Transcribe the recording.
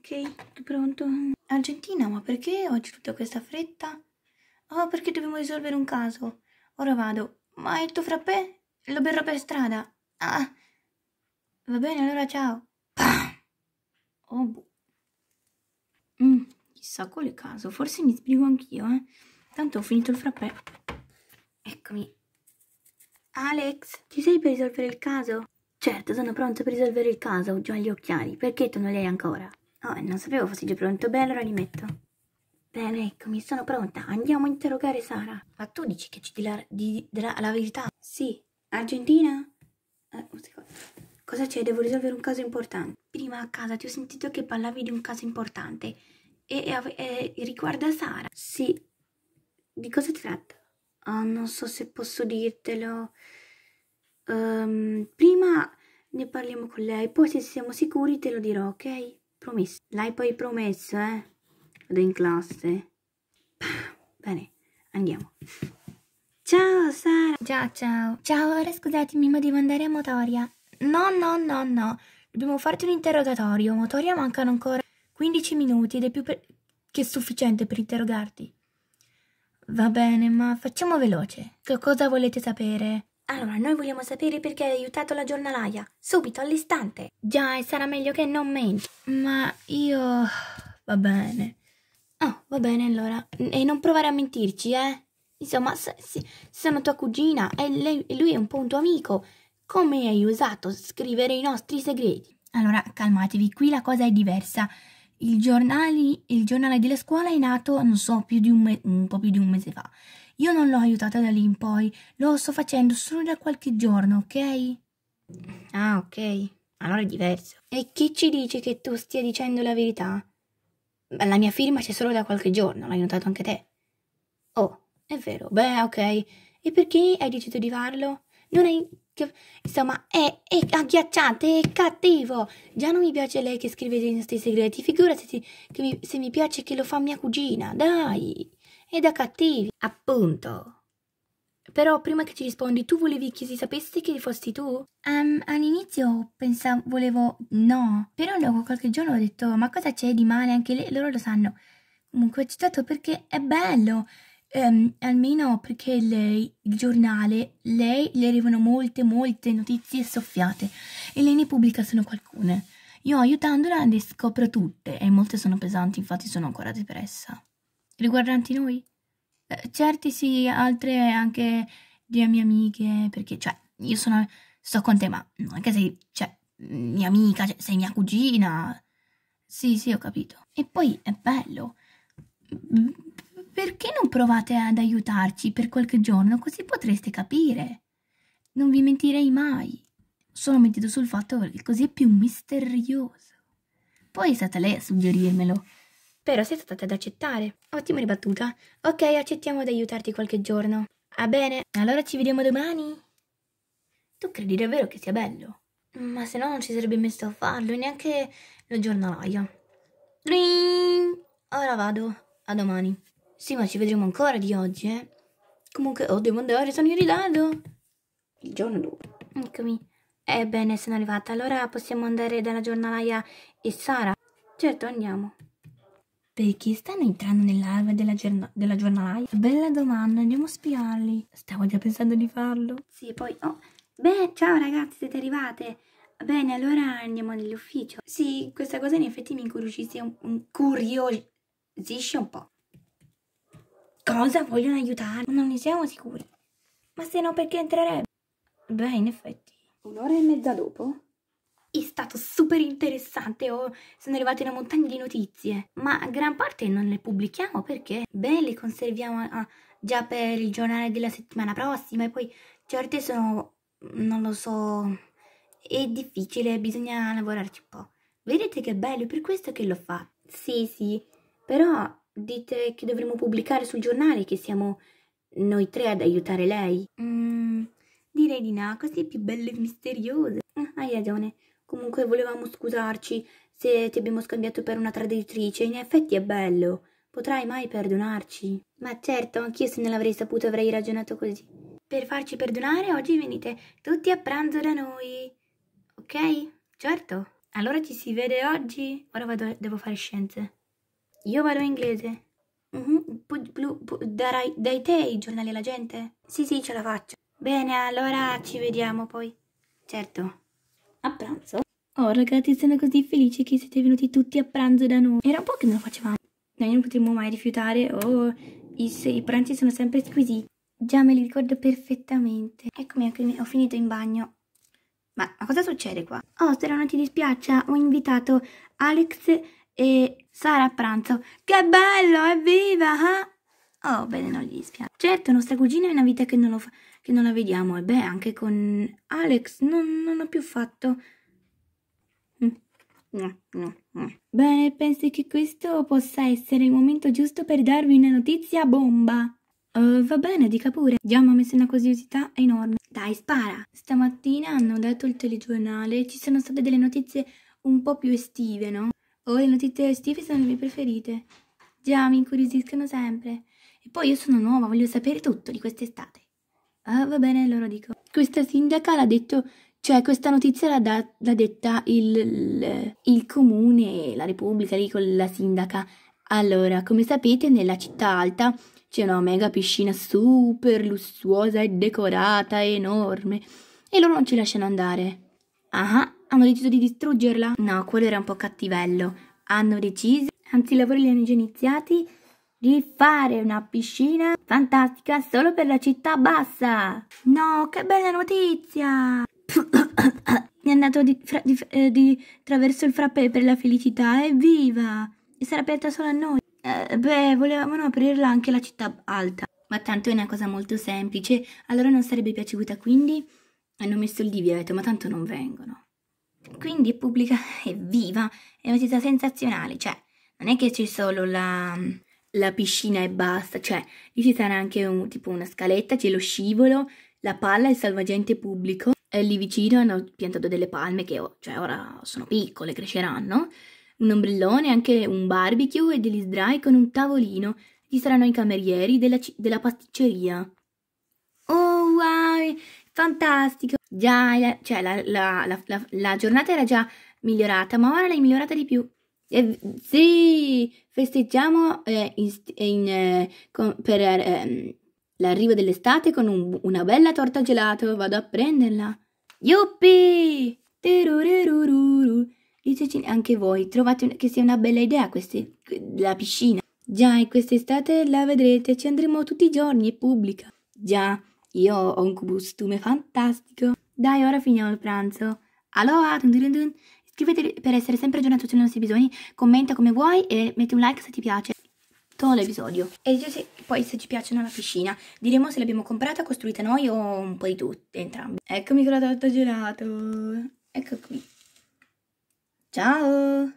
ok, pronto? Argentina, ma perché oggi tutta questa fretta? Oh, perché dobbiamo risolvere un caso. Ora vado. Ma il tuo frappè? Lo berrò per strada. Ah. Va bene, allora ciao. Pam. Oh, boh. Mm, chissà quale caso. Forse mi spiego anch'io, eh. Tanto ho finito il frappè. Eccomi. Alex, ci sei per risolvere il caso? Certo, sono pronto per risolvere il caso, ho già gli occhiali. Perché tu non li hai ancora? Oh, non sapevo fossi già pronto. Beh, allora li metto. Bene, eccomi, sono pronta. Andiamo a interrogare Sara. Ma tu dici che ci dirà la verità? Sì. Argentina? Eh, un secondo. Cosa c'è? Devo risolvere un caso importante. Prima a casa ti ho sentito che parlavi di un caso importante. E, e, e riguarda Sara. Sì. Di cosa ti tratta? Oh, non so se posso dirtelo. Um, prima ne parliamo con lei, poi se siamo sicuri te lo dirò, ok? Promesso. L'hai poi promesso, eh? Vado in classe. Bene, andiamo. Ciao Sara. Ciao ciao. Ciao, ora scusatemi, ma devo andare a Motoria. No, no, no, no. Dobbiamo farti un interrogatorio. Motoria mancano ancora 15 minuti ed è più che sufficiente per interrogarti. Va bene, ma facciamo veloce. Che cosa volete sapere? Allora, noi vogliamo sapere perché hai aiutato la giornalaia. Subito, all'istante. Già, e sarà meglio che non menti. Ma io... va bene. Oh, va bene allora. E non provare a mentirci, eh? Insomma, se, se sono tua cugina e, lei, lui è un po' un tuo amico. Come hai usato scrivere i nostri segreti? Allora, calmatevi, qui la cosa è diversa. Il, giornali, il giornale della scuola è nato, non so, più di un, me- un po' più di un mese fa. Io non l'ho aiutata da lì in poi, lo sto facendo solo da qualche giorno, ok? Ah, ok. Allora è diverso. E chi ci dice che tu stia dicendo la verità? La mia firma c'è solo da qualche giorno, l'hai notato anche te. Oh, è vero. Beh, ok. E perché hai deciso di farlo? Non hai che, insomma, è, è, agghiacciante, è cattivo. Già non mi piace lei che scrive dei nostri segreti. Figurati se, mi, se mi piace che lo fa mia cugina. Dai, è da cattivi. Appunto. Però prima che ci rispondi, tu volevi che si sapesse che fossi tu? Um, all'inizio pensavo, volevo no, però dopo qualche giorno ho detto ma cosa c'è di male, anche lei, loro lo sanno. Comunque ho citato perché è bello, ehm, almeno perché lei, il giornale, lei le arrivano molte, molte notizie soffiate e lei ne pubblica solo qualcune. Io aiutandola le scopro tutte e molte sono pesanti, infatti sono ancora depressa. Riguardanti noi? Eh, certi sì, altre anche di mie amiche, perché cioè io sono, sto con te, ma anche se cioè, mia amica, cioè, sei mia cugina. Sì, sì, ho capito. E poi è bello perché non provate ad aiutarci per qualche giorno così potreste capire? Non vi mentirei mai. Sono mentito sul fatto che così è più misterioso. Poi è stata lei a suggerirmelo. Però sei stata ad accettare. Ottima ribattuta. Ok, accettiamo di aiutarti qualche giorno. Ah bene, allora ci vediamo domani. Tu credi davvero che sia bello? Ma se no non ci sarebbe messo a farlo e neanche lo giornalaia. Ring! Ora vado. A domani. Sì, ma ci vedremo ancora di oggi, eh. Comunque, oh, devo andare, sono in ritardo. Il giorno dopo. Eccomi. Ebbene, sono arrivata. Allora possiamo andare dalla giornalaia e Sara? Certo, andiamo. Perché stanno entrando nell'alba della, della, giornalaia? Bella domanda, andiamo a spiarli. Stavo già pensando di farlo. Sì, poi... Oh. Beh, ciao ragazzi, siete arrivate. Bene, allora andiamo nell'ufficio. Sì, questa cosa in effetti mi incuriosisce un, un, curiosisce un po'. Cosa? Vogliono aiutarmi? Non ne siamo sicuri. Ma se no perché entrerebbe? Beh, in effetti. Un'ora e mezza dopo? È stato super interessante, oh, sono arrivate una montagna di notizie, ma gran parte non le pubblichiamo perché? Beh, le conserviamo ah, già per il giornale della settimana prossima e poi certe sono, non lo so, è difficile, bisogna lavorarci un po'. Vedete che bello, è per questo che l'ho fatto. Sì, sì, però Dite che dovremmo pubblicare sul giornale che siamo noi tre ad aiutare lei? Mm, direi di no, così è più bello e misteriose. Ah, hai ragione. Comunque volevamo scusarci se ti abbiamo scambiato per una traditrice. In effetti è bello. Potrai mai perdonarci? Ma certo, anch'io se non l'avrei saputo avrei ragionato così. Per farci perdonare, oggi venite tutti a pranzo da noi. Ok? Certo. Allora ci si vede oggi. Ora vado, devo fare scienze. Io parlo inglese. Mhm, darai, dai te i giornali alla gente? Sì, sì, ce la faccio. Bene, allora ci vediamo poi. Certo. A pranzo? Oh, ragazzi, sono così felice che siete venuti tutti a pranzo da noi. Era un po' che non lo facevamo. Noi non potremmo mai rifiutare oh, i, i pranzi sono sempre squisiti. Già me li ricordo perfettamente. Eccomi, ho finito in bagno. Ma, ma cosa succede qua? Oh, spero non ti dispiaccia, ho invitato Alex e Sara a pranzo. Che bello, evviva! Eh? Oh, bene, non gli dispiace. Certo, nostra cugina è una vita che non, lo, che non la vediamo. E beh, anche con Alex non, non ho più fatto... Mm. No, no, no. Bene, pensi che questo possa essere il momento giusto per darvi una notizia bomba? Uh, va bene, dica pure. Già mi ha messo una curiosità enorme. Dai, spara! Stamattina hanno dato il telegiornale, ci sono state delle notizie un po' più estive, no? Oh, le notizie estive sono le mie preferite. Già, mi incuriosiscono sempre. E poi io sono nuova, voglio sapere tutto di quest'estate. Ah, va bene, loro dico. Questa sindaca l'ha detto, cioè questa notizia l'ha, da, l'ha detta il, il, il comune, la repubblica lì con la sindaca. Allora, come sapete, nella città alta c'è una mega piscina super lussuosa e decorata, enorme, e loro non ci lasciano andare. Ah, hanno deciso di distruggerla? No, quello era un po' cattivello. Hanno deciso, anzi i lavori li hanno già iniziati, di fare una piscina fantastica solo per la città bassa. No, che bella notizia! Mi è andato di, di, eh, di traverso il frappè per la felicità, evviva! E sarà aperta solo a noi. Eh, beh, volevamo aprirla anche la città alta. Ma tanto è una cosa molto semplice, allora non sarebbe piaciuta quindi? Hanno messo il divieto, ma tanto non vengono. Quindi è pubblica, è viva, è una città sensazionale, cioè non è che c'è solo la, la piscina e basta, cioè lì ci sarà anche un, tipo una scaletta, c'è lo scivolo, la palla, il salvagente pubblico. E lì vicino hanno piantato delle palme che oh, cioè, ora sono piccole, cresceranno. Un ombrellone, anche un barbecue e degli sdrai con un tavolino. Ci saranno i camerieri della, della pasticceria. Oh wow, fantastico. Già, la, cioè, la, la, la, giornata era già migliorata, ma ora l'hai migliorata di più. Eh, sì, festeggiamo eh, in, eh, in, eh, con, per eh, ehm, l'arrivo dell'estate con un, una bella torta gelato. Vado a prenderla. Yuppie! anche voi, trovate un, che sia una bella idea queste, la piscina. Già, quest'estate la vedrete, ci andremo tutti i giorni, è pubblica. Già. Io ho un costume fantastico. Dai, ora finiamo il pranzo. Aloha! dun dun dun. iscriviti per essere sempre aggiornato sui nostri bisogni. commenta come vuoi e metti un like se ti piace. Tutto l'episodio. E se, poi se ci piacciono la piscina, diremo se l'abbiamo comprata, costruita noi o un po' di tutte, entrambe. Eccomi con la torta gelato. Ecco qui. Ciao!